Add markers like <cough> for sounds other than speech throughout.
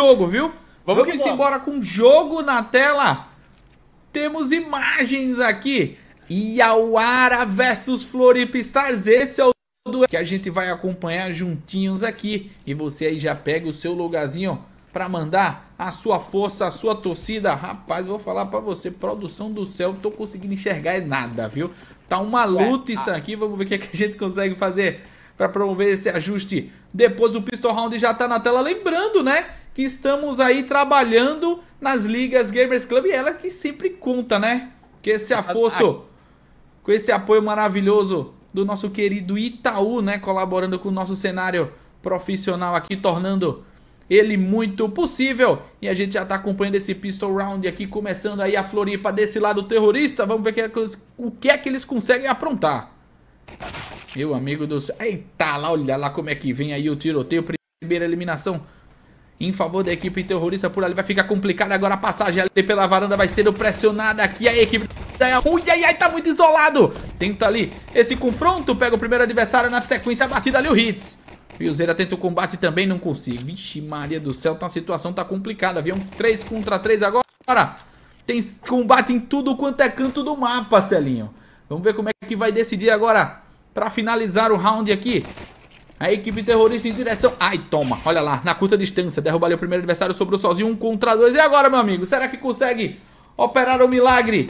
jogo, viu? Vamos, vamos embora com jogo na tela. Temos imagens aqui. Iauara versus Floripa Stars. Esse é o do que a gente vai acompanhar juntinhos aqui. E você aí já pega o seu lugarzinho para mandar a sua força, a sua torcida. Rapaz, vou falar para você, produção do céu, não tô conseguindo enxergar é nada, viu? Tá uma é, luta isso aqui, vamos ver o que, é que a gente consegue fazer para promover esse ajuste. Depois o pistol round já tá na tela, lembrando, né? que estamos aí trabalhando nas ligas Gamers Club e ela que sempre conta, né? com esse afosso, com esse apoio maravilhoso do nosso querido Itaú, né? Colaborando com o nosso cenário profissional aqui, tornando ele muito possível. E a gente já tá acompanhando esse pistol round aqui, começando aí a Floripa desse lado terrorista. Vamos ver que é o que é que eles conseguem aprontar. Meu amigo do céu. Eita, lá, olha lá como é que vem aí o tiroteio. Primeira eliminação em favor da equipe terrorista por ali. Vai ficar complicado agora a passagem ali pela varanda. Vai sendo pressionada aqui a equipe. Ui, ai, ai, tá muito isolado. Tenta ali esse confronto. Pega o primeiro adversário na sequência. Batida ali o Hits. Fiozeira tenta o combate também, não consigo. Vixe, Maria do céu, tá, a situação tá complicada. Viu um 3 contra 3 agora. Tem combate em tudo quanto é canto do mapa, Celinho. Vamos ver como é que vai decidir agora pra finalizar o round aqui. A equipe terrorista em direção... Ai, toma. Olha lá, na curta distância. Derruba ali o primeiro adversário, sobrou sozinho. Um contra dois. E agora, meu amigo? Será que consegue operar o um milagre?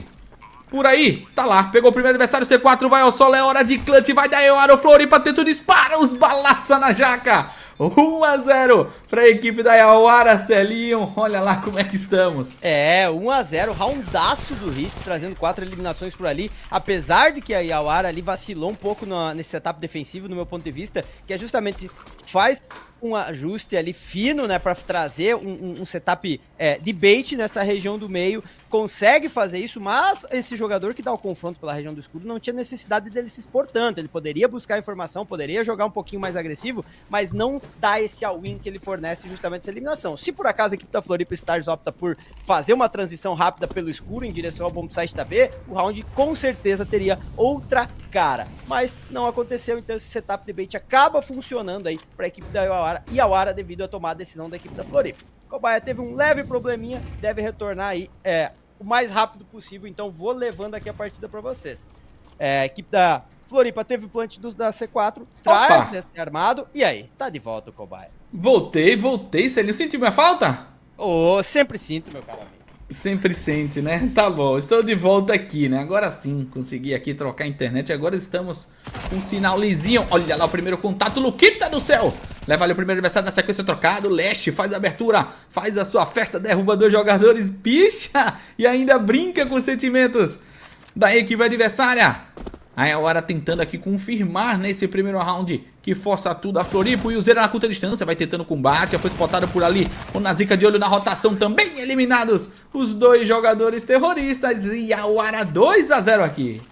Por aí, tá lá, pegou o primeiro adversário, C4, vai ao solo, é hora de clutch, vai dar o Aerofloripa tenta o disparo, os balaça na jaca. 1 a 0 para a equipe da Yawara, Celinho. Olha lá como é que estamos. É, 1 a 0 roundaço do Hits, trazendo quatro eliminações por ali. Apesar de que a Yawara ali vacilou um pouco nesse setup defensivo, no meu ponto de vista, que é justamente faz um ajuste ali fino, né, para trazer um, um setup é, de bait nessa região do meio, consegue fazer isso, mas esse jogador que dá o confronto pela região do escudo não tinha necessidade dele se expor tanto, ele poderia buscar informação, poderia jogar um pouquinho mais agressivo, mas não dá esse all-in que ele fornece justamente essa eliminação. Se por acaso a equipe da Floripa Stars opta por fazer uma transição rápida pelo escuro em direção ao bomb site da B, o round com certeza teria outra cara, mas não aconteceu, então esse setup de bait acaba funcionando aí para a equipe da UAA Iauara, Iauara devido à tomada a decisão da equipe da Floripa. Cobaia teve um leve probleminha, deve retornar aí é, o mais rápido possível, então vou levando aqui a partida para vocês. É, a equipe da Floripa teve o plant da C4, traz desse armado, e aí, tá de volta o Cobaia. Voltei, voltei, não sentiu minha falta? oh, sempre sinto, meu caro amigo. Sempre sente, né? <laughs> Tá bom, estou de volta aqui, né? Agora sim, consegui aqui trocar a internet. Agora estamos com um sinal lisinho. Olha lá o primeiro contato, Luquita do céu! Leva ali o primeiro adversário na sequência trocado. Leste faz a abertura, faz a sua festa, derruba dois jogadores, <laughs> picha! E ainda brinca com sentimentos da equipe adversária. A Yawara é tentando aqui confirmar nesse primeiro round que força tudo a Floripo e o Zera na curta distância vai tentando combate, já foi spotado por ali o Nazica de olho na rotação também eliminados os dois jogadores terroristas e Yawara 2 a 0 aqui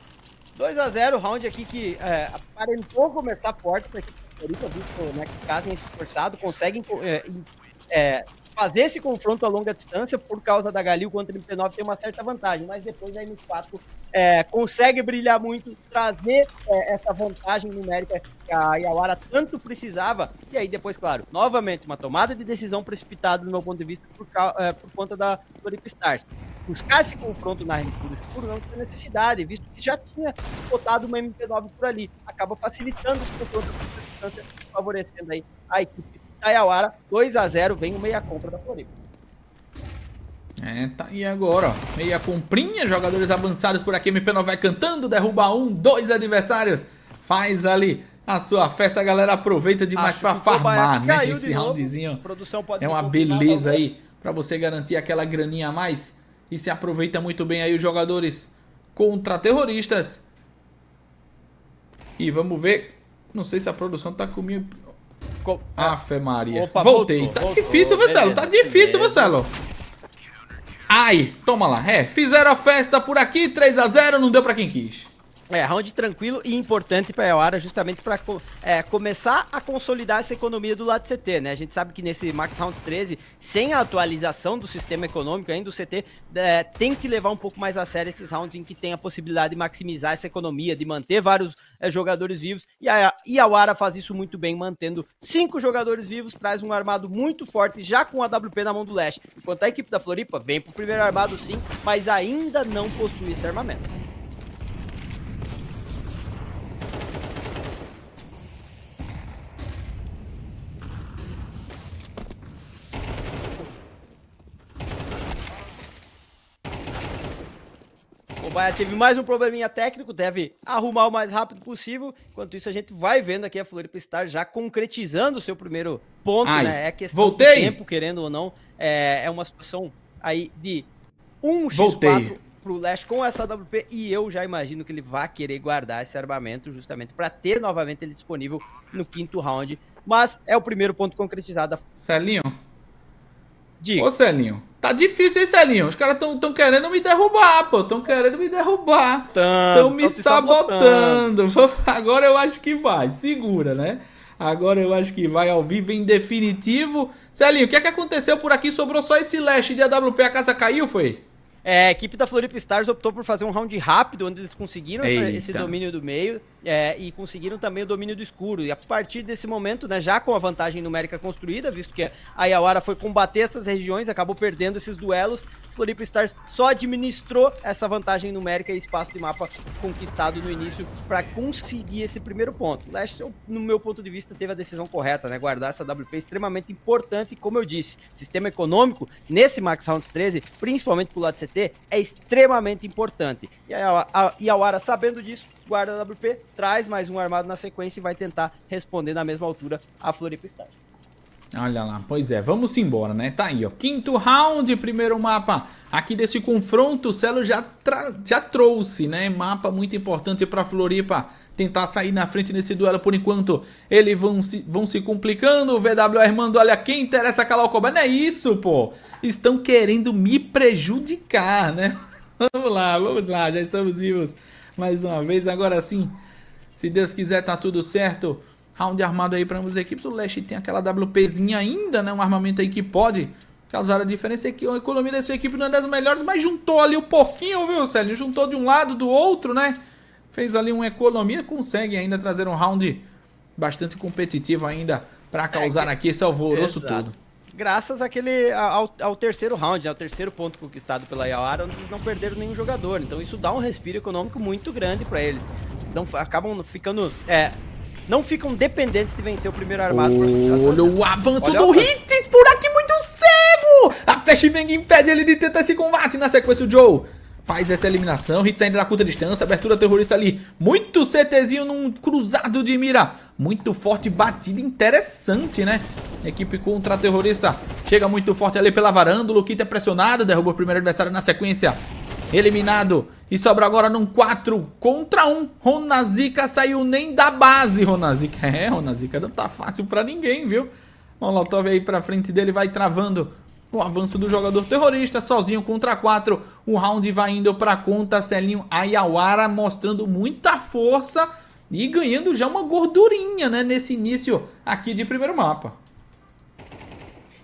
2 a 0 round aqui que é, aparentou começar forte porque a equipe Floripo, viu que o né, Next Casen esforçado, consegue é, é, fazer esse confronto a longa distância, por causa da Galil contra o MP9, tem uma certa vantagem, mas depois a M4 é, consegue brilhar muito, trazer é, essa vantagem numérica que a Yawara tanto precisava, e aí depois, claro, novamente, uma tomada de decisão precipitada do meu ponto de vista por, é, por conta da Florip Stars. Buscar esse confronto na República do Escuro não tem necessidade, visto que já tinha disputado uma MP9 por ali, acaba facilitando os confrontos a distância, favorecendo aí a equipe Itaiauara, 2x0, vem o meia compra da Floripa. É, tá aí agora, ó. Meia comprinha, jogadores avançados por aqui. MP9 vai é cantando, derruba um, dois adversários. Faz ali a sua festa, a galera aproveita demais para farmar, né? Esse roundzinho é uma beleza aí para você garantir aquela graninha a mais. E se aproveita muito bem aí os jogadores contra terroristas. E vamos ver. Não sei se a produção tá comigo. Co Afe ah, Maria. Opa, Voltei. Voltou, tá voltou. difícil, Marcelo. Tá difícil, Marcelo. Ai, toma lá. É, fizeram a festa por aqui, 3x0, não deu pra quem quis. É, round tranquilo e importante para a Elwara justamente para é, começar a consolidar essa economia do lado do CT, né? A gente sabe que nesse Max Round 13, sem a atualização do sistema econômico ainda, o CT é, tem que levar um pouco mais a sério esses rounds em que tem a possibilidade de maximizar essa economia, de manter vários é, jogadores vivos. E a Iawara faz isso muito bem, mantendo cinco jogadores vivos, traz um armado muito forte, já com a WP na mão do Leste. Enquanto a equipe da Floripa vem para o primeiro armado sim, mas ainda não possui esse armamento. teve mais um probleminha técnico, deve arrumar o mais rápido possível. Enquanto isso, a gente vai vendo aqui a Floripa estar já concretizando o seu primeiro ponto, Ai, né? É questão voltei. tempo, querendo ou não. É, é uma situação aí de 1x4 voltei. pro Leste com essa WP e eu já imagino que ele vai querer guardar esse armamento justamente para ter novamente ele disponível no quinto round. Mas é o primeiro ponto concretizado. Celinho? Diga. Ô, Celinho, Tá difícil, hein, Celinho? Os caras tão, tão querendo me derrubar, pô. Tão querendo me derrubar. Tanto, tão me sabotando. sabotando. <laughs> Agora eu acho que vai. Segura, né? Agora eu acho que vai ao vivo em definitivo. Celinho, o que é que aconteceu por aqui? Sobrou só esse leste de AWP, a casa caiu, foi? É, a equipe da Floripa Stars optou por fazer um round rápido, onde eles conseguiram esse domínio do meio é, e conseguiram também o domínio do escuro. E a partir desse momento, né, já com a vantagem numérica construída, visto que a Yawara foi combater essas regiões, acabou perdendo esses duelos, Floripa Stars só administrou essa vantagem numérica e espaço de mapa conquistado no início para conseguir esse primeiro ponto. O Leste, no meu ponto de vista, teve a decisão correta, né? Guardar essa WP extremamente importante, e como eu disse, sistema econômico nesse Max Rounds 13, principalmente pro lado CT, é extremamente importante. E a Yawara, sabendo disso, guarda da WP, traz mais um armado na sequência e vai tentar responder na mesma altura a Floripa Stars. Olha lá, pois é, vamos embora, né? Tá aí, ó, quinto round, primeiro mapa aqui desse confronto, o Celo já, já trouxe, né? Mapa muito importante pra Floripa tentar sair na frente nesse duelo por enquanto. Eles vão se, vão se complicando, o VWR manda, olha, quem interessa calar o cobra? Não é isso, pô, estão querendo me prejudicar, né? <laughs> vamos lá, vamos lá, já estamos vivos mais uma vez. Agora sim, se Deus quiser, tá tudo certo. Round armado aí para ambas as equipes. O Leste tem aquela WPzinha ainda, né? Um armamento aí que pode causar a diferença. aqui a economia dessa equipe não é das melhores, mas juntou ali o um pouquinho, viu, Célio? Juntou de um lado, do outro, né? Fez ali uma economia, consegue ainda trazer um round bastante competitivo ainda para é, causar aqui esse alvoroço Exato. todo graças àquele, ao, ao, terceiro round, ao né? terceiro ponto conquistado pela Yawara, onde eles não perderam nenhum jogador. Então isso dá um respiro econômico muito grande para eles. Então acabam ficando. É, não ficam dependentes de vencer o primeiro armado. Olha o avanço Olha do Hits por aqui, muito cedo! A Flashbang impede ele de tentar esse combate. Na sequência, o Joe faz essa eliminação. Hits ainda na curta distância. Abertura terrorista ali. Muito CTzinho num cruzado de mira. Muito forte, batida interessante, né? Equipe contra-terrorista chega muito forte ali pela varanda. O Luquita é pressionado, derruba o primeiro adversário na sequência. Eliminado. E sobra agora num 4 contra 1. Ronazica saiu nem da base, Ronazica. <laughs> É, Ronazica não tá fácil pra ninguém, viu? Molotov aí pra frente dele vai travando o avanço do jogador terrorista, sozinho contra 4. O round vai indo pra conta. Celinho Ayawara mostrando muita força e ganhando já uma gordurinha, né? Nesse início aqui de primeiro mapa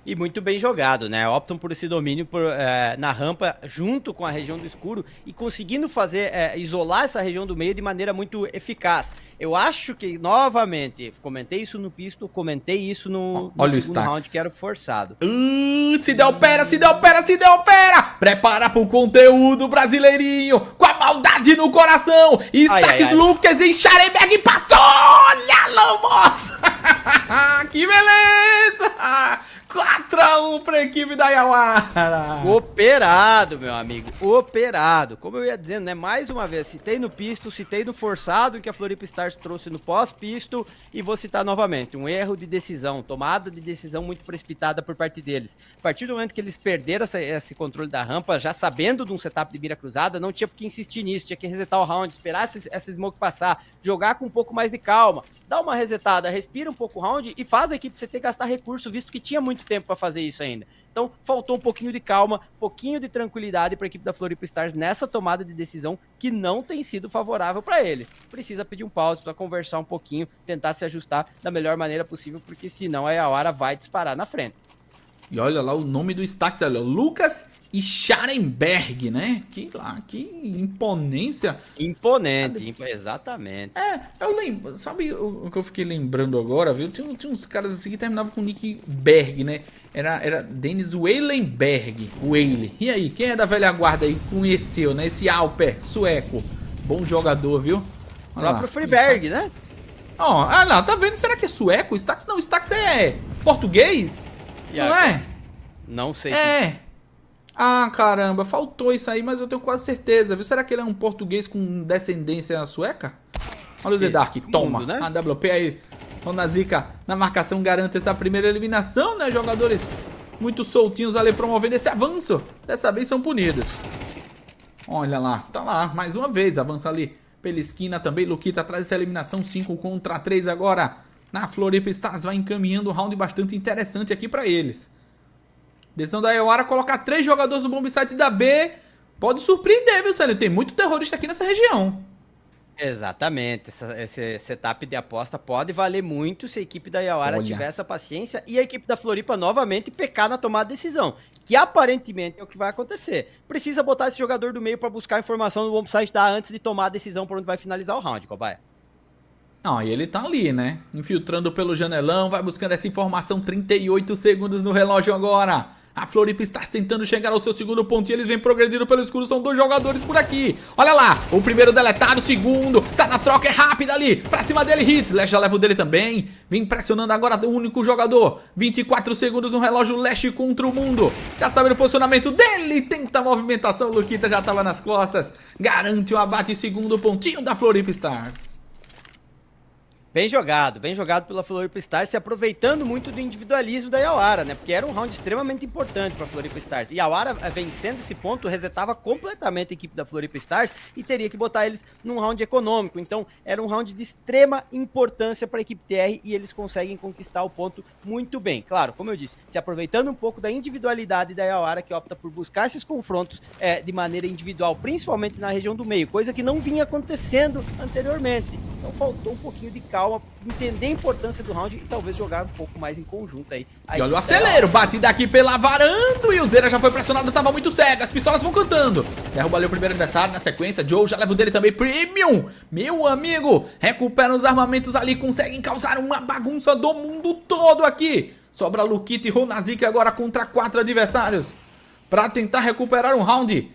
e muito bem jogado, né? Optam por esse domínio por, é, na rampa junto com a região do escuro e conseguindo fazer é, isolar essa região do meio de maneira muito eficaz. Eu acho que, novamente, comentei isso no pisto, comentei isso no, Olha no segundo round que era forçado. Hum, se deu pera, se deu pera, se deu pera! Prepara pro conteúdo brasileirinho, com a maldade no coração! Stacks Lucas ai. e Xarebeg passou! Olha, Lamos! <laughs> que beleza! contra um pra equipe da Yawara. Operado, meu amigo. Operado. Como eu ia dizendo, né? Mais uma vez, citei no pisto, citei no forçado que a Floripa Stars trouxe no pós-pisto e vou citar novamente. Um erro de decisão, tomada de decisão muito precipitada por parte deles. A partir do momento que eles perderam essa, esse controle da rampa, já sabendo de um setup de mira cruzada, não tinha por que insistir nisso. Tinha que resetar o round, esperar essa, essa smoke passar, jogar com um pouco mais de calma, dá uma resetada, respira um pouco o round e faz a equipe você ter que gastar recurso, visto que tinha muito tempo para fazer fazer isso ainda. Então, faltou um pouquinho de calma, um pouquinho de tranquilidade para a equipe da Floripa Stars nessa tomada de decisão que não tem sido favorável para eles. Precisa pedir um pause, precisa conversar um pouquinho, tentar se ajustar da melhor maneira possível, porque senão a Yawara vai disparar na frente. E olha lá o nome do Stax, olha, Lucas Scharenberg, né? Que lá, que imponência. Imponente, exatamente. É, eu lembro, sabe o, o, que eu fiquei lembrando agora, viu? Tinha, tinha uns caras assim que terminavam com o nick Berg, né? Era, era Dennis Weilenberg, Weile. E aí, quem é da velha guarda aí conheceu, né? Esse Alper, sueco. Bom jogador, viu? Olha lá, lá pro Freeberg, né? Ó, oh, ah lá, tá vendo? Será que é sueco? Stax não, Stax é português? Não é? Não sei. É. Que... Ah, caramba, faltou isso aí, mas eu tenho quase certeza, viu? Será que ele é um português com descendência sueca? Olha o The Dark, toma. Mundo, né? A WP aí, vamos na marcação garante essa primeira eliminação, né, jogadores? Muito soltinhos ali promovendo esse avanço. Dessa vez são punidos. Olha lá, tá lá, mais uma vez, avança ali pela esquina também. Luquita traz essa eliminação, 5 contra 3 agora na Floripa Stars vai encaminhando um round bastante interessante aqui para eles. Decisão da Iowara colocar três jogadores no bombsite da B. Pode surpreender, viu, Célio? Tem muito terrorista aqui nessa região. Exatamente, essa, esse setup de aposta pode valer muito se a equipe da Iauara Olha. tiver essa paciência e a equipe da Floripa novamente pecar na tomada de decisão, que aparentemente é o que vai acontecer. Precisa botar esse jogador do meio para buscar informação no bombsite da antes de tomar a decisão por onde vai finalizar o round, Cobaia. Não, ah, e ele tá ali, né? Infiltrando pelo janelão, vai buscando essa informação. 38 segundos no relógio agora. A Floripa está tentando chegar ao seu segundo ponto e eles vêm progredindo pelo escuro. São dois jogadores por aqui. Olha lá, o primeiro deletado, o segundo. Tá na troca, é rápida ali. Pra cima dele, Hits. Lash já leva o dele também. Vem pressionando agora o único jogador. 24 segundos no relógio, Lash contra o mundo. Já tá sabe o posicionamento dele. Tenta a movimentação, o Luquita já tava nas costas. Garante o abate, segundo pontinho da Floripa Stars. Bem jogado, bem jogado pela Floripa Stars, se aproveitando muito do individualismo da Yawara, né? Porque era um round extremamente importante para a Floripa Stars. E Yawara, eh, vencendo esse ponto, resetava completamente a equipe da Floripa Stars e teria que botar eles num round econômico. Então, era um round de extrema importância para a equipe TR e eles conseguem conquistar o ponto muito bem. Claro, como eu disse, se aproveitando um pouco da individualidade da Yawara, que opta por buscar esses confrontos é, de maneira individual, principalmente na região do meio, coisa que não vinha acontecendo anteriormente. Então, faltou um pouquinho de calma calma, entender a importância do round e talvez jogar um pouco mais em conjunto aí. aí e olha o tá. acelero, batida aqui pela varanda e o Zera já foi pressionado, tava muito cego, as pistolas vão cantando. Derruba ali o primeiro adversário, na sequência, Joe já leva o dele também, Premium, meu amigo, recupera os armamentos ali, conseguem causar uma bagunça do mundo todo aqui. Sobra Luquito e Ronazik agora contra quatro adversários para tentar recuperar um round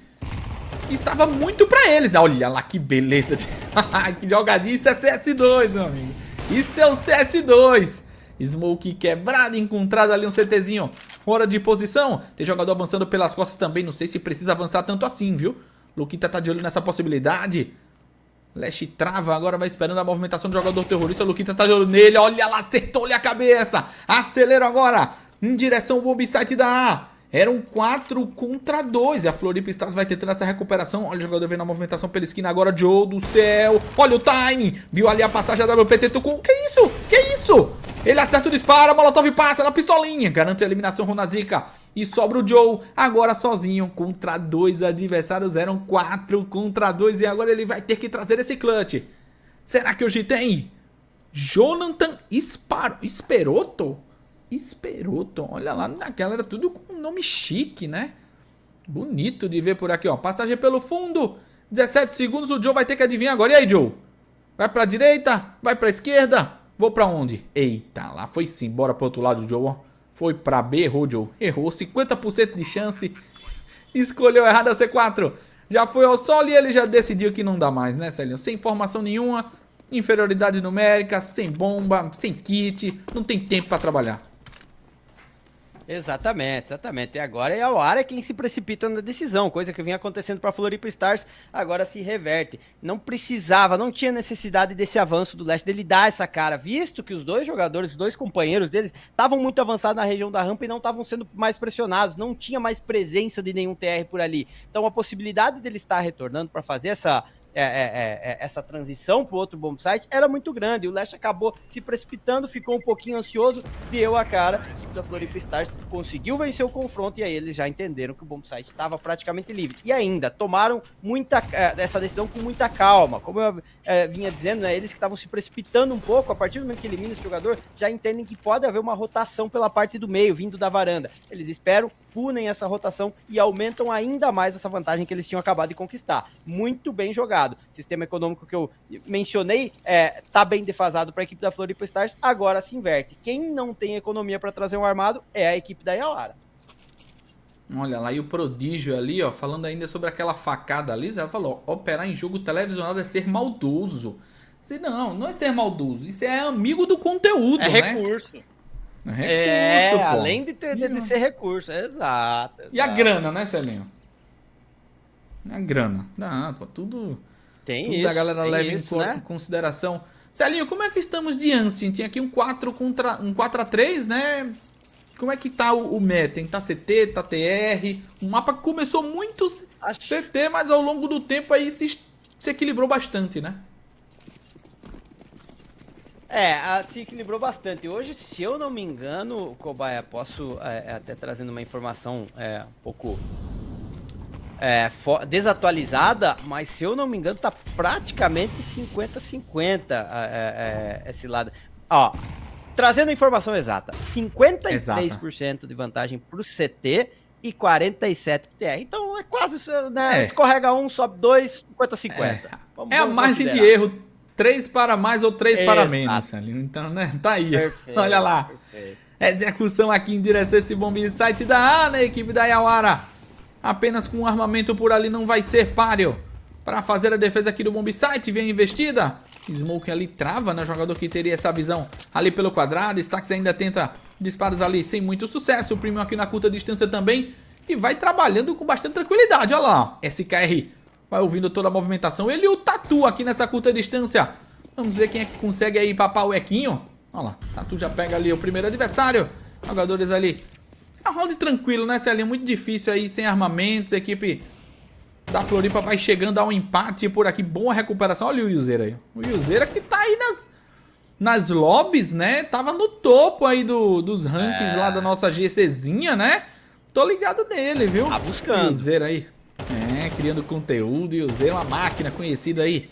estava muito pra eles. Né? Olha lá que beleza. <laughs> que jogadinha, isso é CS2, meu amigo. Isso é o CS2. Smoke quebrado, encontrado ali um CTzinho fora de posição. Tem jogador avançando pelas costas também. Não sei se precisa avançar tanto assim, viu? Luquita tá de olho nessa possibilidade. Lash trava, agora vai esperando a movimentação do jogador terrorista. Luquita tá de olho nele. Olha lá, acertou-lhe a cabeça. Acelera agora em direção ao bomb site da A. Eram 4 contra 2. A Floripa Stars vai tentando essa recuperação. Olha o jogador vendo a movimentação pela esquina agora. Joe do céu. Olha o time. Viu ali a passagem da WPT. Tentou Que isso? Que isso? Ele acerta o disparo. Molotov passa na pistolinha. Garante a eliminação Ronazica. E sobra o Joe. Agora sozinho contra dois adversários. Eram 4 contra 2. E agora ele vai ter que trazer esse clutch. Será que hoje tem? Jonathan Sparo, Esperoto? Esperoto. Olha lá. Naquela era tudo nome chique, né? Bonito de ver por aqui, ó. Passagem pelo fundo. 17 segundos, o Joe vai ter que adivinhar agora. E aí, Joe? Vai pra direita? Vai pra esquerda? Vou pra onde? Eita, lá foi sim. Bora pro outro lado, Joe, ó. Foi pra B, errou, Joe. Errou, 50% de chance. <laughs> Escolheu errado a C4. Já foi ao solo e ele já decidiu que não dá mais, né, Celinho? Sem informação nenhuma, inferioridade numérica, sem bomba, sem kit. Não tem tempo pra trabalhar. Exatamente, exatamente. E agora é o Ara quem se precipita na decisão, coisa que vinha acontecendo para a Floripa Stars, agora se reverte. Não precisava, não tinha necessidade desse avanço do Leste, dele dar essa cara, visto que os dois jogadores, os dois companheiros deles, estavam muito avançados na região da rampa e não estavam sendo mais pressionados, não tinha mais presença de nenhum TR por ali. Então a possibilidade dele estar retornando para fazer essa é, é, é, é, essa transição para outro bom site era muito grande. O Leste acabou se precipitando, ficou um pouquinho ansioso, deu a cara. O Floripa Stars conseguiu vencer o confronto e aí eles já entenderam que o bom site estava praticamente livre. E ainda tomaram muita é, essa decisão com muita calma. Como eu é, vinha dizendo, né, eles que estavam se precipitando um pouco, a partir do momento que elimina esse jogador, já entendem que pode haver uma rotação pela parte do meio, vindo da varanda. Eles esperam, punem essa rotação e aumentam ainda mais essa vantagem que eles tinham acabado de conquistar. Muito bem jogado mercado. Sistema econômico que eu mencionei está é, bem defasado para a equipe da Floripa Stars, agora se inverte. Quem não tem economia para trazer um armado é a equipe da Yawara. Olha lá, e o prodígio ali, ó, falando ainda sobre aquela facada ali, ela falou, operar em jogo televisionado é ser maldoso. Se não, não é ser maldoso, isso é amigo do conteúdo, é né? recurso. É, recurso, é além de, ter, de, de, ser recurso, exato, exato. E a grana, né, Celinho? na é grana. dá, pô, tudo. Tem tudo isso. a galera leva isso, em né? consideração. Celinho, como é que estamos de Ansem? Tem aqui um 4 contra um 4 a 3, né? Como é que tá o, o meta? Tá CT, tá TR? Um mapa que começou muito Acho... CT, mas ao longo do tempo aí se, se equilibrou bastante, né? É, se equilibrou bastante. Hoje, se eu não me engano, Cobaia, posso é, é até trazendo uma informação é, um pouco é, desatualizada, mas se eu não me engano, tá praticamente 50-50 é, é, é, esse lado. Ó, trazendo a informação exata: 53% de vantagem pro CT e 47 pro TR. Então é quase, né? É. Escorrega um, sobe dois, 50-50. É, vamos, é a margem considerar. de erro. 3 para mais ou 3 para menos. Então, né? Tá aí. Perfeito, Olha lá. Perfeito. Execução aqui em direção a esse bombeiro site da Ana, equipe da Yawara. Apenas com um armamento por ali não vai ser páreo. Para fazer a defesa aqui do bomb site, vem a investida. Smoke ali trava, né? jogador que teria essa visão ali pelo quadrado. Stax ainda tenta disparos ali sem muito sucesso. O Premium aqui na curta distância também. E vai trabalhando com bastante tranquilidade. Olha lá, SKR vai ouvindo toda a movimentação. Ele e o Tatu aqui nessa curta distância. Vamos ver quem é que consegue aí papar o Equinho. Olha lá, Tatu já pega ali o primeiro adversário. Jogadores ali é um round tranquilo, né, Celinha? Muito difícil aí, sem armamentos. A equipe da Floripa vai chegando a um empate por aqui. Boa recuperação. Olha o Yuzeira aí. O Yuzeira que tá aí nas, nas lobbies, né? Tava no topo aí do, dos rankings é. lá da nossa GCzinha, né? Tô ligado nele, viu? Tá buscando. Yuzeira aí. É, criando conteúdo. Yuzeira uma máquina conhecida aí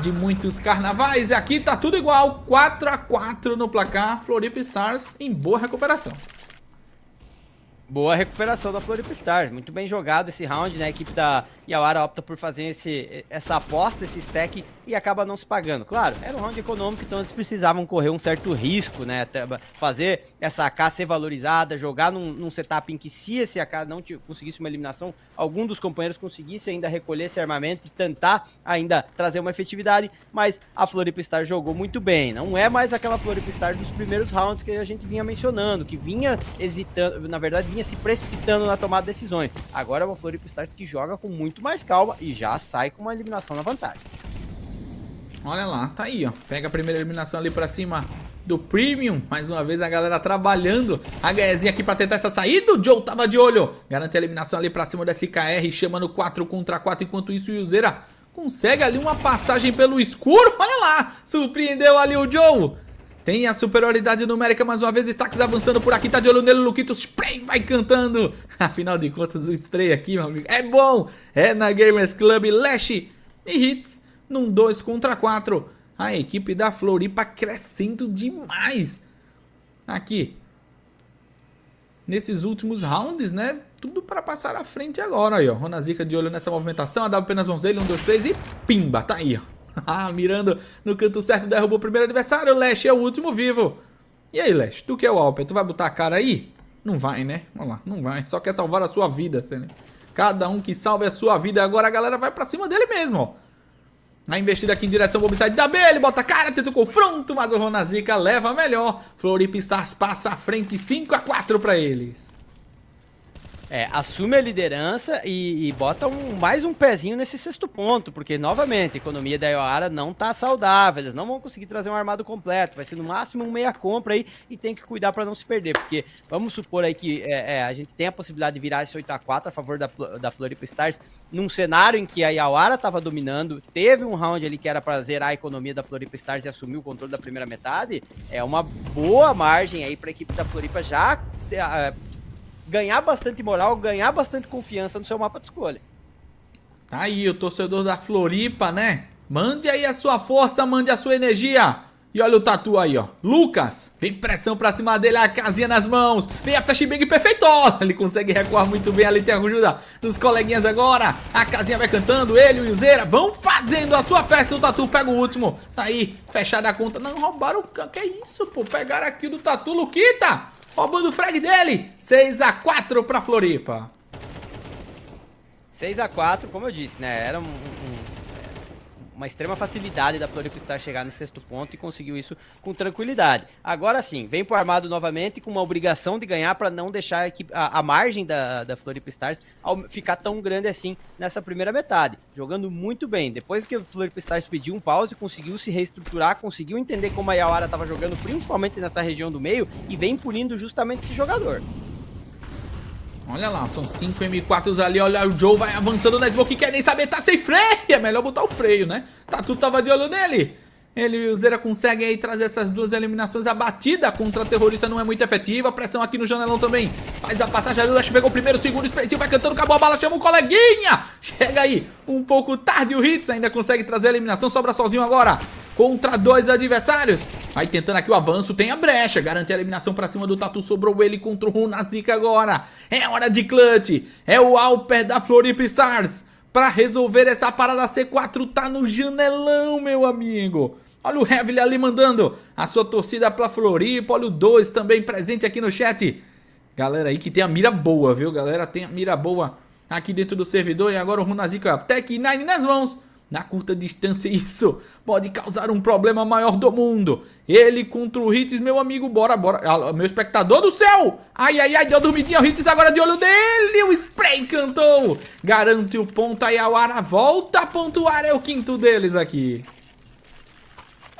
de muitos carnavais. E aqui tá tudo igual. 4 a 4 no placar. Floripa Stars em boa recuperação. Boa recuperação da Floripa muito bem jogado esse round, né? A equipe da Yawara opta por fazer esse, essa aposta, esse stack, e acaba não se pagando. Claro, era um round econômico, então eles precisavam correr um certo risco, né? Fazer essa AK ser valorizada, jogar num, num setup em que se esse AK não conseguisse uma eliminação, algum dos companheiros conseguisse ainda recolher esse armamento e tentar ainda trazer uma efetividade, mas a Floripa jogou muito bem. Não é mais aquela Floripa dos primeiros rounds que a gente vinha mencionando, que vinha hesitando, na verdade vinha vinha se precipitando na tomada de decisões. Agora é uma Floripa Stars que joga com muito mais calma e já sai com uma eliminação na vantagem. Olha lá, tá aí, ó. Pega a primeira eliminação ali pra cima do Premium. Mais uma vez a galera trabalhando. A Gaezinha aqui pra tentar essa saída. O Joe tava de olho. Garante a eliminação ali pra cima do SKR. Chama no 4 contra 4. Enquanto isso, o Yuzeira consegue ali uma passagem pelo escuro. Olha lá, surpreendeu ali o Joe. Tem a superioridade numérica mais uma vez. Stax avançando por aqui. Tá de olho nele, Luquito. Spray vai cantando. <laughs> Afinal de contas, o spray aqui, meu amigo, é bom. É na Gamers Club. Lash e Hits num 2 contra 4. A equipe da Floripa crescendo demais. Aqui. Nesses últimos rounds, né? Tudo para passar à frente agora. Aí, ó. Ronazica de olho nessa movimentação. A dá apenas mãos dele. Um, dois, três e pimba. Tá aí, ó. <laughs> ah, mirando no canto certo, derrubou o primeiro adversário. Lash é o último vivo. E aí, Lash, tu que é o Alper, tu vai botar a cara aí? Não vai, né? Vamos lá, não vai. Só quer salvar a sua vida, né? Cada um que salve a sua vida. Agora a galera vai pra cima dele mesmo, ó. A investida aqui em direção ao Bobside da B, ele bota a cara, tenta o confronto, mas o Ronazica leva melhor. Florip Stars passa à frente, 5 a 4 para eles. É, assume a liderança e, e bota um, mais um pezinho nesse sexto ponto, porque, novamente, a economia da Ioara não tá saudável, eles não vão conseguir trazer um armado completo, vai ser no máximo um meia-compra aí e tem que cuidar para não se perder, porque vamos supor aí que é, é, a gente tem a possibilidade de virar esse 8x4 a favor da, da Floripa Stars, num cenário em que a Ioara tava dominando, teve um round ali que era para zerar a economia da Floripa Stars e assumir o controle da primeira metade, é uma boa margem aí para a equipe da Floripa já é, ganhar bastante moral, ganhar bastante confiança no seu mapa de escolha. Tá aí o torcedor da Floripa, né? Mande aí a sua força, mande a sua energia. E olha o tatu aí, ó. Lucas, vem pressão pra cima dele, a casinha nas mãos. Vem a flashbang perfeito. Ele consegue recuar muito bem ali, tem a ajuda dos coleguinhas agora. A casinha vai cantando, ele e o Zera vão fazendo a sua festa. O tatu pega o último. Tá aí, fechada a conta. Não, roubaram o... Que é isso, pô? Pegaram aqui do tatu, Luquita. Roubando o frag dele. 6x4 pra Floripa. 6x4, como eu disse, né? Era um, um uma extrema facilidade da Floripa Stars chegar no sexto ponto e conseguiu isso com tranquilidade. Agora sim, vem pro armado novamente com uma obrigação de ganhar para não deixar a, equipe, a, a, margem da, da Floripa Stars ficar tão grande assim nessa primeira metade. Jogando muito bem. Depois que a Floripa Stars pediu um pause, conseguiu se reestruturar, conseguiu entender como a Yawara estava jogando, principalmente nessa região do meio, e vem punindo justamente esse jogador. Olha lá, são 5 M4s ali, olha, o Joe vai avançando na smoke, quer nem saber, tá sem freio, é melhor botar o freio, né? Tatu tava de olho nele, ele, o Zera consegue aí trazer essas duas eliminações. A batida contra a terrorista não é muito efetiva. Pressão aqui no janelão também. Faz a passagem ali. O Lash pegou o primeiro, o segundo. O Spencer vai cantando, acabou a bala, Chama o coleguinha. Chega aí. Um pouco tarde o Hits ainda consegue trazer a eliminação. Sobra sozinho agora. Contra dois adversários. Vai tentando aqui o avanço. Tem a brecha. Garante a eliminação pra cima do Tatu. Sobrou ele contra o Runazica agora. É hora de clutch. É o Alper da Floripa Stars pra resolver essa parada C4 tá no janelão, meu amigo. Olha o Heavy ali mandando a sua torcida pra Floripa. Olha o 2 também presente aqui no chat. Galera aí que tem a mira boa, viu? Galera tem a mira boa aqui dentro do servidor. E agora o Runazica Tech 9 nas mãos. Na curta distância, <laughs> isso pode causar um problema maior do mundo. Ele contra o Ritz, meu amigo, bora, bora. Ah, meu espectador do céu! Ai, ai, ai, deu dormidinha. O Ritz agora é de olho dele. O spray cantou. Garante o ponto. Aí a Wara volta a pontuar. É o quinto deles aqui.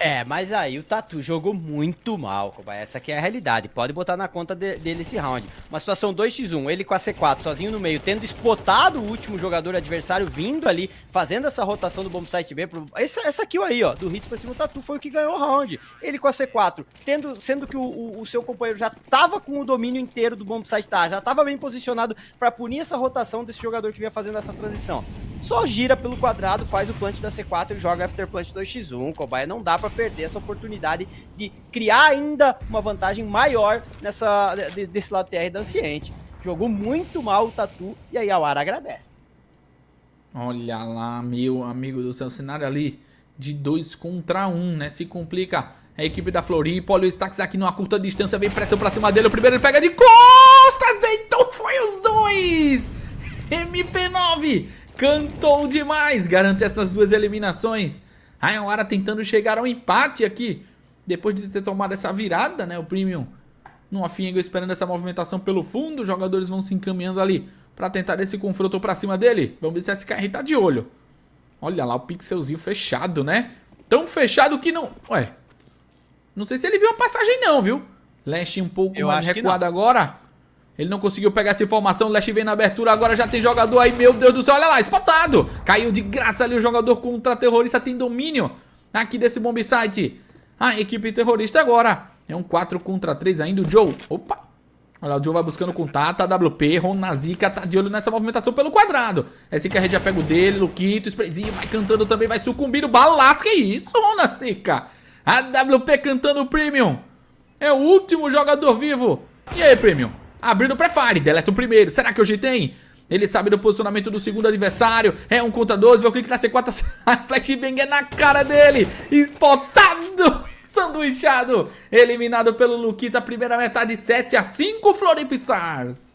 É, mas aí o Tatu jogou muito mal, Kobayashi. Essa aqui é a realidade. Pode botar na conta de, dele esse round. Uma situação 2x1, ele com a C4 sozinho no meio, tendo espotado o último jogador adversário vindo ali, fazendo essa rotação do bombsite site B. Pro... Essa, essa kill aí, ó, do Hit pra cima do Tatu foi o que ganhou o round. Ele com a C4, tendo, sendo que o, o, o seu companheiro já tava com o domínio inteiro do bombsite site tá, já tava bem posicionado para punir essa rotação desse jogador que vinha fazendo essa transição. Só gira pelo quadrado, faz o plant da C4 e joga after plant 2x1. Kobayashi não dá pra para perder essa oportunidade de criar ainda uma vantagem maior nessa, desse lado TR da Anciente. Jogou muito mal o Tatu e aí a Wara agradece. Olha lá, meu amigo do seu cenário ali de 2 contra 1, um, né? Se complica a equipe da Floripa. Olha o Stax aqui numa curta distância, vem pressão pra cima dele. O primeiro ele pega de costas, então foi os dois! <laughs> MP9 cantou demais, garante essas duas eliminações. Hayawara tentando chegar ao empate aqui. Depois de ter tomado essa virada, né? O Premium no afingo esperando essa movimentação pelo fundo. Os jogadores vão se encaminhando ali para tentar esse confronto para cima dele. Vamos ver se a SKR tá de olho. Olha lá o pixelzinho fechado, né? Tão fechado que não... Ué, não sei se ele viu a passagem não, viu? Leste um pouco Eu mais recuado agora. Ele não conseguiu pegar essa informação. O Leste vem na abertura. Agora já tem jogador aí. Meu Deus do céu. Olha lá, espotado. Caiu de graça ali o jogador contra-terrorista. Tem domínio aqui desse bomb site. A equipe terrorista agora. É um 4 contra 3 ainda. O Joe. Opa. Olha lá, o Joe vai buscando contato. AWP. Ronazica tá de olho nessa movimentação pelo quadrado. É assim que a rede já pega o dele. Luquito. Sprayzinho vai cantando também. Vai sucumbindo. Balasca. Que é isso, Ronazica. AWP cantando o Premium. É o último jogador vivo. E aí, Premium? Abrindo pra Fire, deleta o primeiro. Será que hoje tem? Ele sabe do posicionamento do segundo adversário. É um contra 12. Vou clicar na C4. <laughs> Flashbang é na cara dele. Espotado. <laughs> Sanduichado. Eliminado pelo Luquita. Primeira metade 7 a 5 Florip Stars.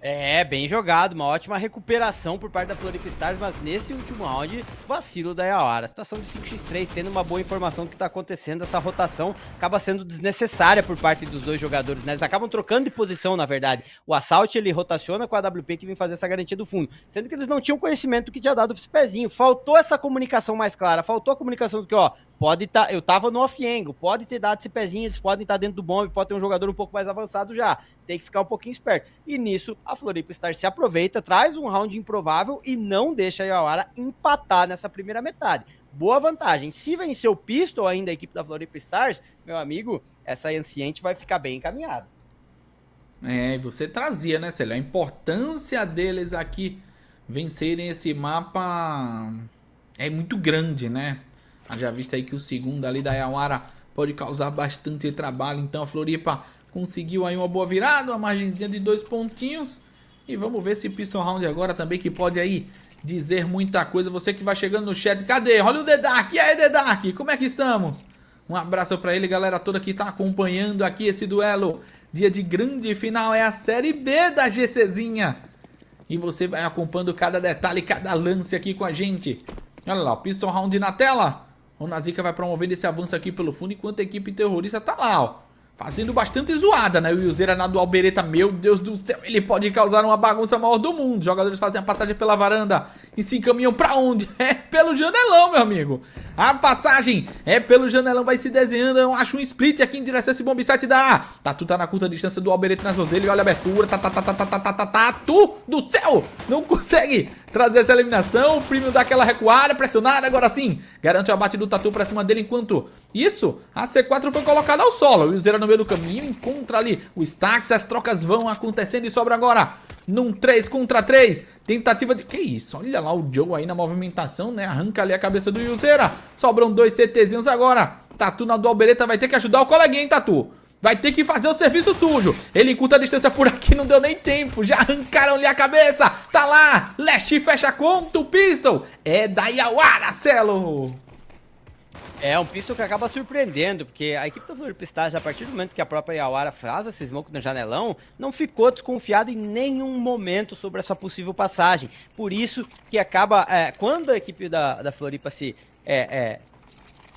É, bem jogado, uma ótima recuperação por parte da Floripa Stars, mas nesse último round, vacilo da Yawara. Situação de 5x3, tendo uma boa informação do que está acontecendo, essa rotação acaba sendo desnecessária por parte dos dois jogadores, né? Eles acabam trocando de posição, na verdade. O Assault, ele rotaciona com a WP que vem fazer essa garantia do fundo, sendo que eles não tinham conhecimento do que tinha dado esse pezinho. Faltou essa comunicação mais clara, faltou a comunicação do que, ó, Pode estar. Tá, eu tava no off-angle, pode ter dado esse pezinho, eles podem estar tá dentro do bombe, pode ter um jogador um pouco mais avançado já. Tem que ficar um pouquinho esperto. E nisso, a Floripa Star se aproveita, traz um round improvável e não deixa a Yawara empatar nessa primeira metade. Boa vantagem. Se vencer o Pistol ainda a equipe da Floripa Stars, meu amigo, essa anciente vai ficar bem encaminhada. É, você trazia, né, Célio? A importância deles aqui vencerem esse mapa é muito grande, né? Já visto aí que o segundo ali da Yawara pode causar bastante trabalho. Então a Floripa conseguiu aí uma boa virada, uma margenzinha de dois pontinhos. E vamos ver esse Piston Round agora também que pode aí dizer muita coisa. Você que vai chegando no chat, cadê? Olha o Dedak, e aí The como é que estamos? Um abraço para ele, galera toda que tá acompanhando aqui esse duelo. Dia de grande final é a Série B da GCzinha. E você vai acompanhando cada detalhe, cada lance aqui com a gente. Olha lá, o Piston Round na tela. O Nazica vai promovendo esse avanço aqui pelo fundo, enquanto a equipe terrorista tá lá, ó. Fazendo bastante zoada, né? O Yuzeira na do Albereta, meu Deus do céu, ele pode causar uma bagunça maior do mundo. Os jogadores fazem a passagem pela varanda e se encaminham pra onde? <laughs> É pelo janelão, meu amigo. A passagem é pelo janelão, vai se desenhando. Eu acho um split aqui em direção a esse bomb site da A. Tatu tá na curta distância do Albereta nas mãos dele, olha a abertura. Tá, tá, tá, tá, tá, tá, tá, tá Tatu do céu! Não consegue trazer essa eliminação. O Premium dá aquela recuada, pressionada, agora sim. Garante o abate do Tatu pra cima dele enquanto isso. A C4 foi colocada ao solo. o Zera no meio do caminho encontra ali o Stax. As trocas vão acontecendo e sobra agora num 3 contra 3. Tentativa de... Que isso? Olha lá o Joe aí na movimentação, né? Arranca ali a cabeça do Yuzera. Sobram dois CTzinhos agora. Tatu na do Albereta vai ter que ajudar o coleguinha, hein, Tatu? Vai ter que fazer o serviço sujo. Ele curta a distância por aqui, não deu nem tempo. Já arrancaram-lhe a cabeça. Tá lá. Leste fecha contra o Pistol. É da Yawara, Celo. É um pistol que acaba surpreendendo, porque a equipe da tá Floripa, a partir do momento que a própria Yawara faz esse smoke no janelão, não ficou desconfiada em nenhum momento sobre essa possível passagem. Por isso que acaba, é, quando a equipe da, da Floripa se é, é,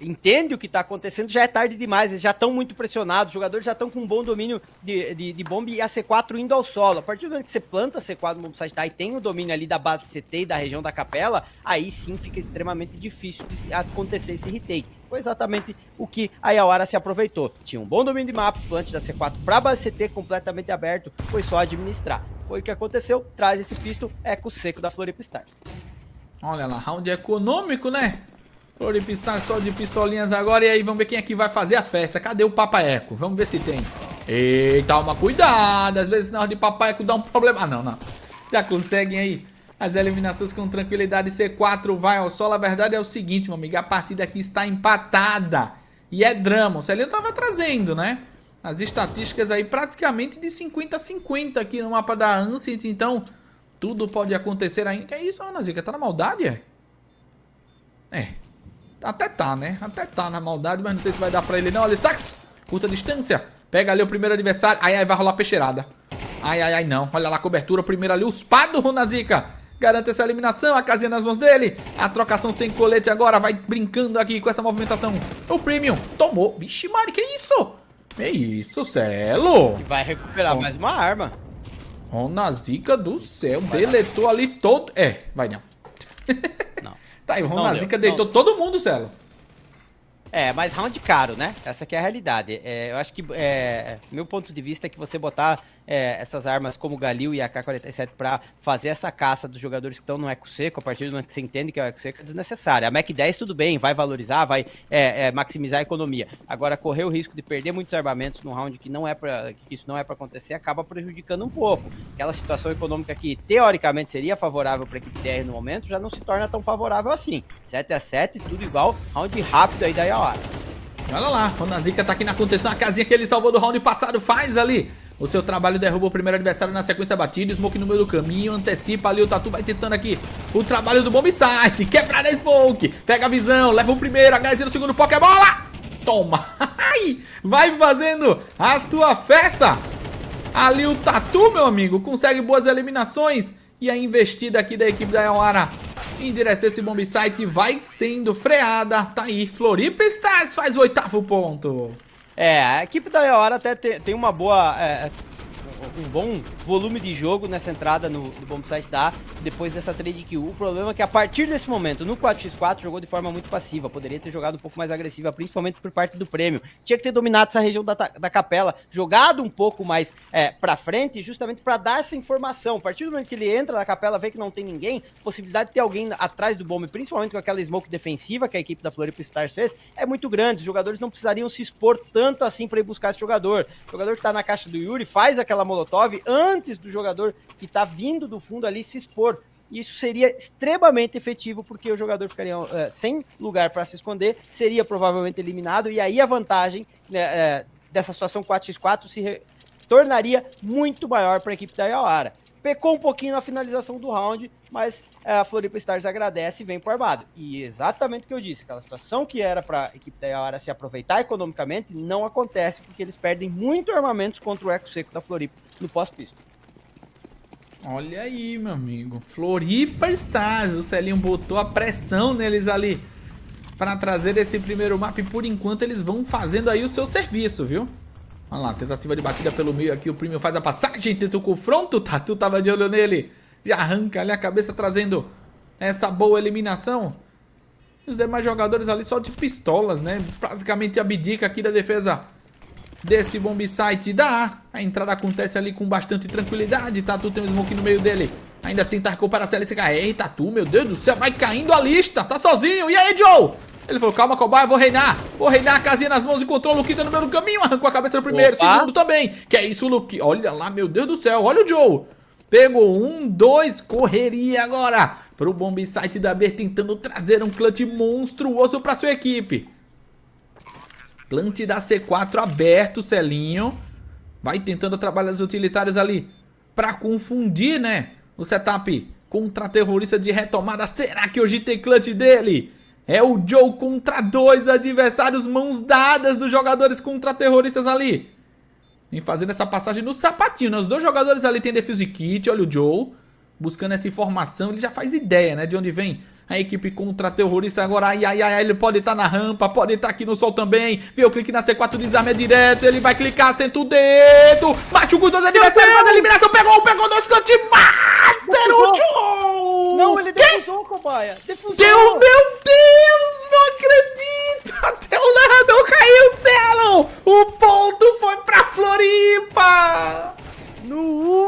entende o que está acontecendo, já é tarde demais. Eles já estão muito pressionados, os jogadores já estão com um bom domínio de, de, de bomba e a C4 indo ao solo. A partir do momento que você planta a C4 no bomb site e tem o domínio ali da base CT e da região da capela, aí sim fica extremamente difícil acontecer esse retake. Foi exatamente o que a Yawara se aproveitou. Tinha um bom domínio de mapa, plant da C4 para a base CT completamente aberto, foi só administrar. Foi o que aconteceu, traz esse pisto, eco seco da Floripa Stars. Olha lá, round econômico, né? Floripistar só de pistolinhas agora. E aí, vamos ver quem é que vai fazer a festa. Cadê o Eco? Vamos ver se tem. Eita, uma cuidada. Às vezes na hora de Eco dá um problema. Ah, não, não. Já conseguem aí as eliminações com tranquilidade. C4 vai ao solo. A verdade é o seguinte, meu amigo. A partida aqui está empatada. E é drama. O Celinho estava trazendo, né? As estatísticas aí praticamente de 50 a 50 aqui no mapa da Ancient. Então, tudo pode acontecer ainda. Que isso, Ana Zica? Tá na maldade, é? É, até tá, né? Até tá na maldade, mas não sei se vai dar pra ele não. Olha, Stax! Curta distância. Pega ali o primeiro adversário. Ai, ai, vai rolar peixeirada. Ai, ai, ai, não. Olha lá a cobertura. Primeiro ali, o espado, Runazica. Garanta essa eliminação, a casinha nas mãos dele. A trocação sem colete agora. Vai brincando aqui com essa movimentação. O Premium tomou. Vixe, Mari, que isso? Que isso, Celo? E vai recuperar Bom. mais uma arma. Runazica do céu. Vai deletou não. ali todo... É, vai não. <laughs> Tá, e Zica deitou não. todo mundo, Celo. É, mas round caro, né? Essa é a realidade. É, eu acho que é, meu ponto de vista é que você botar é, essas armas como o Galil e a AK-47 para fazer essa caça dos jogadores que estão no eco seco, a partir do momento que você entende que é o eco seco, é desnecessária. A Mac 10 tudo bem, vai valorizar, vai é, é, maximizar a economia. Agora, correr o risco de perder muitos armamentos num round que não é para que isso não é para acontecer, acaba prejudicando um pouco. Aquela situação econômica que teoricamente seria favorável para a equipe TR no momento, já não se torna tão favorável assim. 7 a 7 tudo igual, round rápido aí daí Yawara. Olha lá, o Nazica tá aqui na contenção, a casinha que ele salvou do round passado, faz ali o seu trabalho derruba o primeiro adversário na sequência batida. Smoke no meio do caminho. Antecipa ali. O Tatu vai tentando aqui o trabalho do Bomb Site. Quebrar a Smoke. Pega a visão. Leva o primeiro. HZ no segundo. Pokébola. Toma. <laughs> Vai fazendo a sua festa. Ali o Tatu, meu amigo. Consegue boas eliminações. E a investida aqui da equipe da Elara em direção a esse bomb site vai sendo freada. Tá aí, Floripa Stars faz o oitavo ponto. É, a equipe da tá Eora até tem, tem uma boa. É, um bom volume de jogo nessa entrada no, no bombsite da depois dessa trade kill. O problema é que a partir desse momento, no 4x4, jogou de forma muito passiva. Poderia ter jogado um pouco mais agressiva, principalmente por parte do prêmio. Tinha que ter dominado essa região da, da capela, jogado um pouco mais é, pra frente, justamente para dar essa informação. A partir do momento que ele entra na capela, vê que não tem ninguém, possibilidade de ter alguém atrás do bombe, principalmente com aquela smoke defensiva que a equipe da Floripa Stars fez, é muito grande. Os jogadores não precisariam se expor tanto assim para ir buscar esse jogador. O jogador que tá na caixa do Yuri faz aquela Molotov antes do jogador que está vindo do fundo ali se expor. Isso seria extremamente efetivo, porque o jogador ficaria uh, sem lugar para se esconder, seria provavelmente eliminado, e aí a vantagem né, uh, dessa situação 4x4 se tornaria muito maior para a equipe da Iauara. Pecou um pouquinho na finalização do round, mas eh, a Floripa Stars agradece e vem o armado. E exatamente o que eu disse, aquela situação que era para a equipe da Iauara se aproveitar economicamente, não acontece, porque eles perdem muito armamentos contra o Eco Seco da Floripa no pós-piso. Olha aí, meu amigo. Floripa Stars. O Celinho botou a pressão neles ali para trazer esse primeiro mapa. E por enquanto eles vão fazendo aí o seu serviço, viu? Olha lá, tentativa de batida pelo meio aqui. O primo faz a passagem, tenta o confronto. Tatu tava de olho nele. Já arranca ali a cabeça trazendo essa boa eliminação. E os demais jogadores ali só de pistolas, né? Basicamente abdica aqui da defesa desse bomb site dá. A entrada acontece ali com bastante tranquilidade. Tatu tá? tem um smoke no meio dele. Ainda tem Tarkov para a CLCKR. Tatu, meu Deus do céu, vai caindo a lista. Tá sozinho. E aí, Joe? Ele falou, calma, cobaia, vou reinar. Vou reinar, a casinha nas mãos e controla o quinto no meio do caminho. Arrancou a cabeça do primeiro, Opa. segundo também. Que é isso, Luke. Olha lá, meu Deus do céu. Olha o Joe. Pegou um, dois, correria agora pro bomb site da B tentando trazer um clutch monstruoso para sua equipe. Plante da C4 aberto, Celinho. Vai tentando trabalhar as utilitários ali para confundir, né? O setup contra-terrorista de retomada. Será que o GT Clutch dele é o Joe contra dois adversários, mãos dadas dos jogadores contra-terroristas ali? Vem fazendo essa passagem no sapatinho, né? Os dois jogadores ali tem defuse kit, olha o Joe. Buscando essa informação, ele já faz ideia, né? De onde vem a equipe contra-terrorista agora. Ai, ai, ai, ele pode estar tá na rampa, pode estar tá aqui no sol também. Vê o clique na C4, desarme direto. Ele vai clicar, senta o dedo. Mate o gol dos adversários, faz a eliminação. Pegou, pegou dois cantos. Master, o Não, ele defusou, cobaia. Defusou. Deu, meu Deus, não acredito. Até o lado caiu, Celon. O ponto foi pra Floripa. No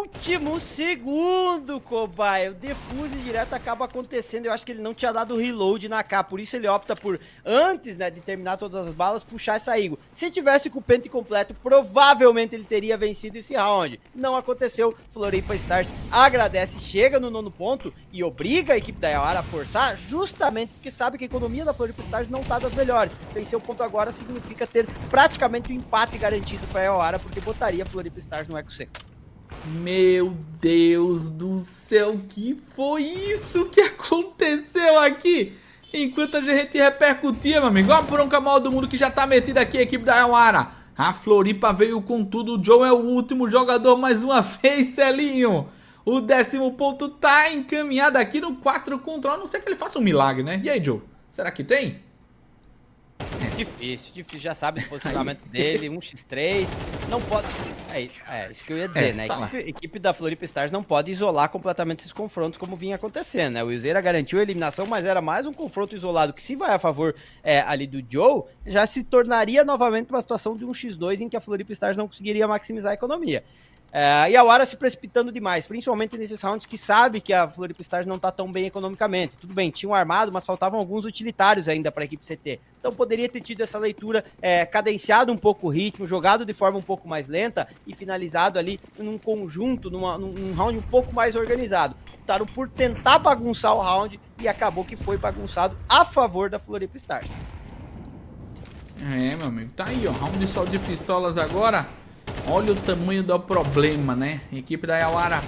último segundo, cobaia. O defuse direto acaba acontecendo. Eu acho que ele não tinha dado reload na K. Por isso ele opta por, antes né, de terminar todas as balas, puxar essa Eagle. Se tivesse com o pente completo, provavelmente ele teria vencido esse round. Não aconteceu. Floripa Stars agradece, chega no nono ponto e obriga a equipe da Yawara a forçar, justamente porque sabe que a economia da Floripa Stars não está das melhores. Vencer o ponto agora significa ter praticamente um empate garantido para a Yawara, porque botaria a Floripa Stars no eco seco. Meu Deus do céu, que foi isso que aconteceu aqui? Enquanto a gente repercutia, meu amigo. Ó a bronca maior do mundo que já tá metida aqui, a equipe da Elara. A Floripa veio com tudo. O John é o último jogador mais uma <laughs> vez, Celinho. O décimo ponto tá encaminhado aqui no 4 contra 1. A não ser que ele faça um milagre, né? E aí, Joe? Será que tem? Difícil, difícil. Já sabe o posicionamento dele, 1x3. Não pode. É, é, isso que eu ia dizer, é, né? Tá equipe, equipe, da Floripa Stars não pode isolar completamente esses confrontos como vinha acontecendo, né? O Ilzeira garantiu a eliminação, mas era mais um confronto isolado que, se vai a favor é, ali do Joe, já se tornaria novamente uma situação de 1x2 em que a Floripa Stars não conseguiria maximizar a economia. É, e a Wara se precipitando demais, principalmente nesses rounds que sabe que a Floripa Stars não está tão bem economicamente. Tudo bem, tinha um armado, mas faltavam alguns utilitários ainda para a equipe CT. Então poderia ter tido essa leitura é, cadenciado um pouco o ritmo, jogado de forma um pouco mais lenta e finalizado ali num conjunto, numa, num round um pouco mais organizado. Optaram por tentar bagunçar o round e acabou que foi bagunçado a favor da Floripa Stars. É, meu amigo, tá aí, ó, round de sol de pistolas agora. Olha o tamanho do problema, né? A equipe da Yawara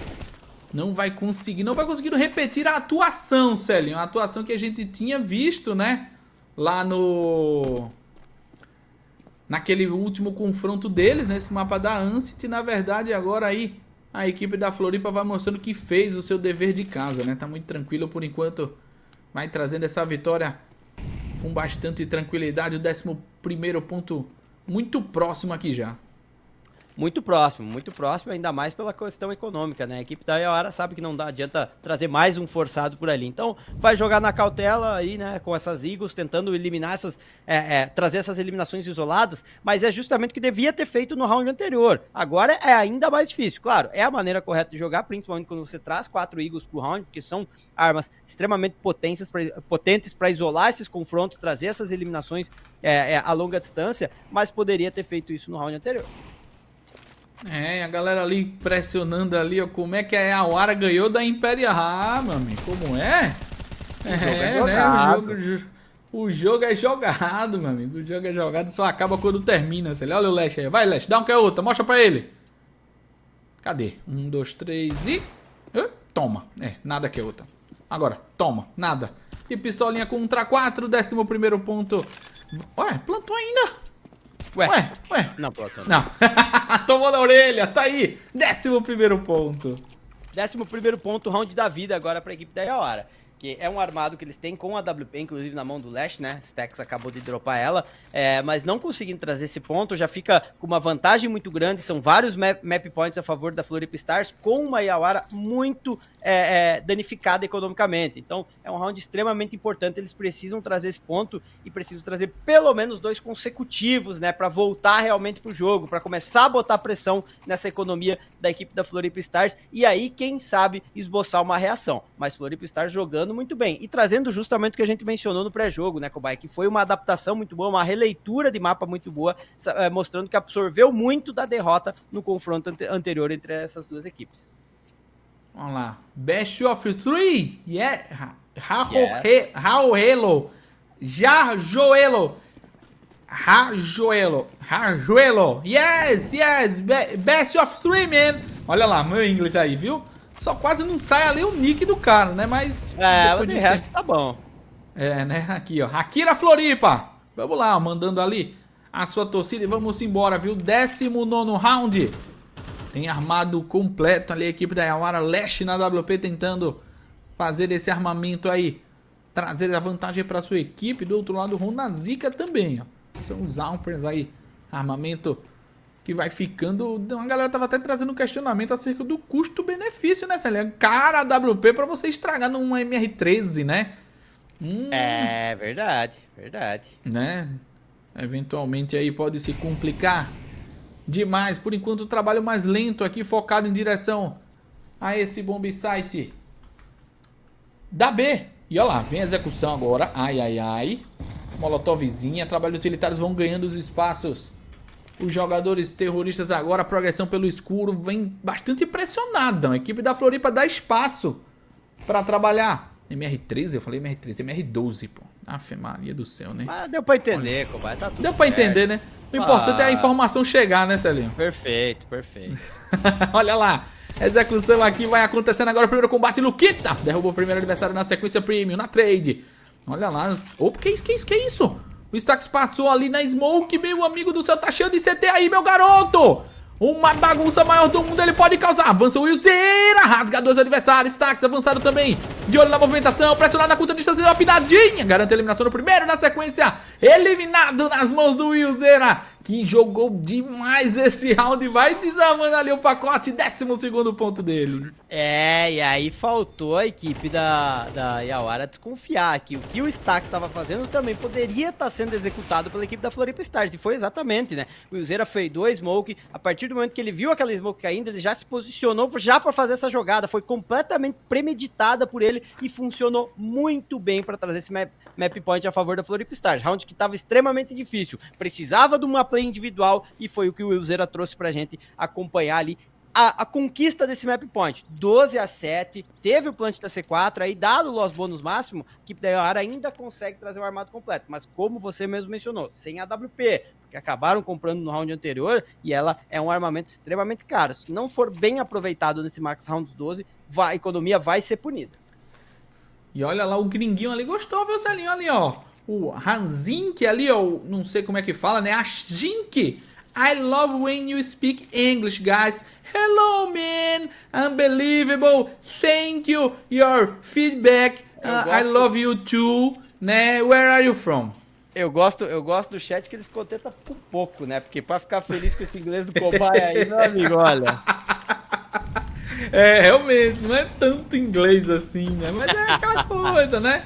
não vai conseguir, não vai conseguir repetir a atuação, Celinho. A atuação que a gente tinha visto, né? Lá no... Naquele último confronto deles, nesse né? mapa da Ancient. Na verdade, agora aí, a equipe da Floripa vai mostrando que fez o seu dever de casa, né? Tá muito tranquilo por enquanto. Vai trazendo essa vitória com bastante tranquilidade. O décimo primeiro ponto muito próximo aqui já. Muito próximo, muito próximo, ainda mais pela questão econômica, né? A equipe da Iara sabe que não dá, adianta trazer mais um forçado por ali. Então, vai jogar na cautela aí, né? Com essas Eagles, tentando eliminar essas. É, é, trazer essas eliminações isoladas, mas é justamente o que devia ter feito no round anterior. Agora é ainda mais difícil. Claro, é a maneira correta de jogar, principalmente quando você traz quatro Eagles pro round, porque são armas extremamente potências pra, potentes para isolar esses confrontos, trazer essas eliminações é, é, a longa distância, mas poderia ter feito isso no round anterior. É, a galera ali pressionando ali, ó. Como é que a Awara ganhou da Imperia Ah, meu amigo, como é? É, é né? O jogo, o jogo é jogado, meu amigo. O jogo é jogado só acaba quando termina. Sei Olha o Lash aí. Vai, Lash, dá um que é outra. Mostra pra ele. Cadê? Um, dois, três e... Uh, toma. É, nada que é outra. Agora, toma. Nada. E pistolinha contra quatro, décimo primeiro ponto. Ué, plantou ainda. Ué, ué. ué. Não, pronto. Não. <laughs> Tomou na orelha, tá aí. Décimo primeiro ponto. Décimo primeiro ponto, round da vida agora pra equipe da Yawara que é um armado que eles têm com a WP, inclusive na mão do Lash, né? Stex acabou de dropar ela, é, mas não conseguindo trazer esse ponto, já fica com uma vantagem muito grande, são vários map, map points a favor da Florip Stars, com uma Yawara muito é, é, danificada economicamente. Então, é um round extremamente importante, eles precisam trazer esse ponto e precisam trazer pelo menos dois consecutivos, né? Para voltar realmente pro jogo, para começar a botar pressão nessa economia da equipe da Florip Stars, e aí, quem sabe, esboçar uma reação. Mas Florip Stars jogando mandando muito bem. E trazendo justamente o que a gente mencionou no pré-jogo, né, Kobay? Que foi uma adaptação muito boa, uma releitura de mapa muito boa, eh, mostrando que absorveu muito da derrota no confronto anterior entre essas duas equipes. Vamos lá. Best of three! Yeah! Rajoelo! Yeah. Jajoelo! Rajoelo! Rajoelo! Yes! Yes! Best of three, man! Olha lá, meu inglês aí, viu? Só quase não sai ali o nick do cara, né? Mas. É, mas de resto tá bom. É, né? Aqui, ó. Akira Floripa. Vamos lá, mandando ali a sua torcida e vamos embora, viu? 19 round. Tem armado completo ali a equipe da Yawara Leste na WP tentando fazer esse armamento aí. Trazer a vantagem para sua equipe. Do outro lado, Ronda Zika também, ó. São os Alpers aí. Armamento que vai ficando. A galera tava até trazendo um questionamento acerca do custo-benefício, né, Célio? Cara, WP para você estragar num MR13, né? Hum, é verdade, verdade. Né? Eventualmente aí pode se complicar demais. Por enquanto, o trabalho mais lento aqui, focado em direção a esse bombsite site da B. E olha lá, vem a execução agora. Ai, ai, ai. Molotovzinha, trabalho utilitários vão ganhando os espaços os jogadores terroristas agora, a progressão pelo escuro, vem bastante pressionada. A equipe da Floripa dá espaço para trabalhar. MR13? Eu falei MR13, MR12, pô. Afe Maria do céu, né? Mas deu pra entender, cobai, tá tudo Deu pra certo. entender, né? O ah, importante é a ah. informação chegar, né, Celinho? Perfeito, perfeito. <laughs> Olha lá. Execução aqui vai acontecendo agora. Primeiro combate, Luquita. Derrubou o primeiro adversário na sequência premium, na trade. Olha lá. Opa, que isso, que isso, que isso? O Stax passou ali na Smoke, meu amigo do céu. Tá cheio de CT aí, meu garoto. Uma bagunça maior do mundo ele pode causar. Avança o Wilzeira, rasga dois adversários. Stax avançado também. De olho na movimentação, pressionado na curta distância, deu uma pinadinha. Garante a eliminação no primeiro, na sequência, eliminado nas mãos do Wilzeira que jogou demais esse round. Vai desarmando ali o pacote, décimo segundo ponto deles. É, e aí faltou a equipe da, da Yawara desconfiar que o que o Stax estava fazendo também poderia estar tá sendo executado pela equipe da Floripa Stars. E foi exatamente, né? O Useira fez dois smoke. A partir do momento que ele viu aquela smoke caindo, ele já se posicionou já para fazer essa jogada. Foi completamente premeditada por ele e funcionou muito bem para trazer esse map map point a favor da Floripa Stars. Round que estava extremamente difícil, precisava de uma play individual e foi o que o Wilzera trouxe para gente acompanhar ali a, a, conquista desse map point. 12 a 7, teve o plant da C4, aí dado o loss bônus máximo, a equipe da Yara ainda consegue trazer o armado completo. Mas como você mesmo mencionou, sem AWP, porque acabaram comprando no round anterior, e ela é um armamento extremamente caro. Se não for bem aproveitado nesse Max round 12, vai, a economia vai ser punida. E olha lá o gringuinho ali, gostou, viu, Celinho? Ali, ó. O Hanzink ali, ó. Não sei como é que fala, né? Ashink. I love when you speak English, guys. Hello, man. Unbelievable. Thank you. Your feedback. Uh, I love you too. Né? Where are you from? Eu gosto, eu gosto do chat que eles contentam por pouco, né? Porque pra ficar feliz com esse inglês do cobaia aí, meu amigo, olha. <laughs> É, realmente, não é tanto inglês assim, né? Mas é aquela <laughs> coisa, né?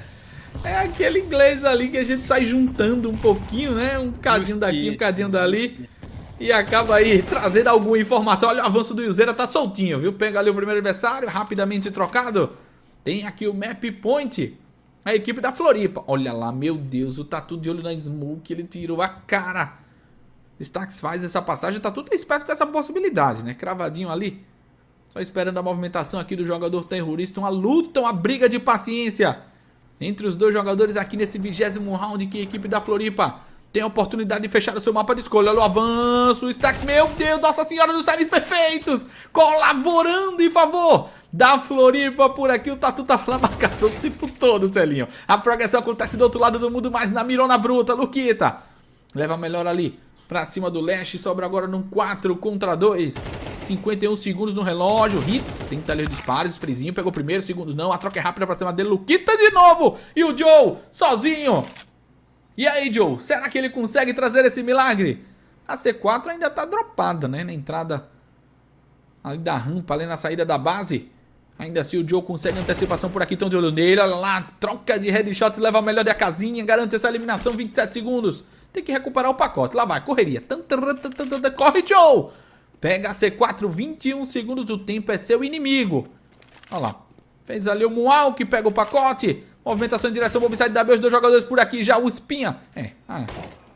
É aquele inglês ali que a gente sai juntando um pouquinho, né? Um cadinho daqui, um cadinho dali. E acaba aí trazendo alguma informação. Olha o avanço do Yuzeira, tá soltinho, viu? Pega ali o primeiro adversário, rapidamente trocado. Tem aqui o Map Point. A equipe da Floripa. Olha lá, meu Deus, o Tatu de olho na Smoke, ele tirou a cara. Stax faz essa passagem, tá tudo esperto com essa possibilidade, né? Cravadinho ali. Só esperando a movimentação aqui do jogador terrorista. Uma luta, uma briga de paciência entre os dois jogadores aqui nesse vigésimo round que a equipe da Floripa tem a oportunidade de fechar o seu mapa de escolha. Olha o avanço, o stack, meu Deus, Nossa Senhora dos Times Perfeitos, colaborando em favor da Floripa por aqui. O Tatu tá falando marcação o tempo todo, Celinho. A progressão acontece do outro lado do mundo, mas na mirona bruta, Luquita. Leva melhor ali pra cima do leste, sobra agora num 4 contra 2. 51 segundos no relógio. Hits, tem que estar ali os disparos. Sprayzinho pegou o primeiro, o segundo não. A troca é rápida pra cima dele. Luquita de novo. E o Joe sozinho. E aí, Joe? Será que ele consegue trazer esse milagre? A C4 ainda tá dropada, né? Na entrada ali da rampa, ali na saída da base. Ainda assim o Joe consegue antecipação por aqui, estão de olho nele, olha lá, troca de headshot, leva a melhor da casinha, garante essa eliminação, 27 segundos. Tem que recuperar o pacote, lá vai, correria. Corre, Joe! Pega a C4, 21 segundos, o tempo é seu inimigo. Olha lá. Fez ali o Mual que pega o pacote. Movimentação em direção ao Bobside da B, os dois jogadores por aqui. Já o Espinha. É, ah,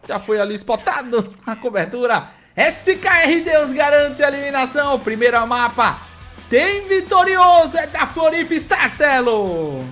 já foi ali spotado <laughs> a cobertura. SKR Deus garante a eliminação. Primeiro mapa. Tem vitorioso, é da Floripa Starcelo.